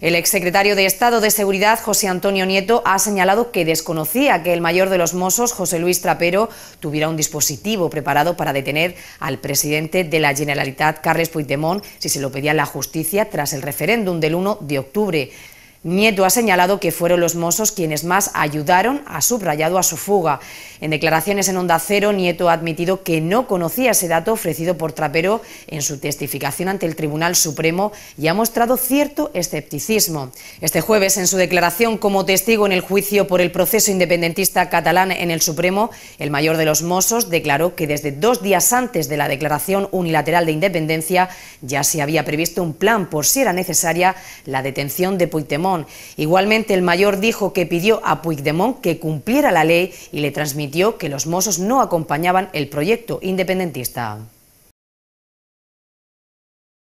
El exsecretario de Estado de Seguridad, José Antonio Nieto, ha señalado que desconocía que el mayor de los Mossos, José Luis Trapero, tuviera un dispositivo preparado para detener al presidente de la Generalitat, Carles Puigdemont, si se lo pedía la justicia tras el referéndum del 1 de octubre. Nieto ha señalado que fueron los Mossos quienes más ayudaron, a subrayado a su fuga. En declaraciones en Onda Cero, Nieto ha admitido que no conocía ese dato ofrecido por Trapero en su testificación ante el Tribunal Supremo y ha mostrado cierto escepticismo. Este jueves, en su declaración como testigo en el juicio por el proceso independentista catalán en el Supremo, el mayor de los Mossos declaró que desde dos días antes de la declaración unilateral de independencia ya se había previsto un plan por si era necesaria la detención de Puigdemont Igualmente, el mayor dijo que pidió a Puigdemont que cumpliera la ley y le transmitió que los mozos no acompañaban el proyecto independentista.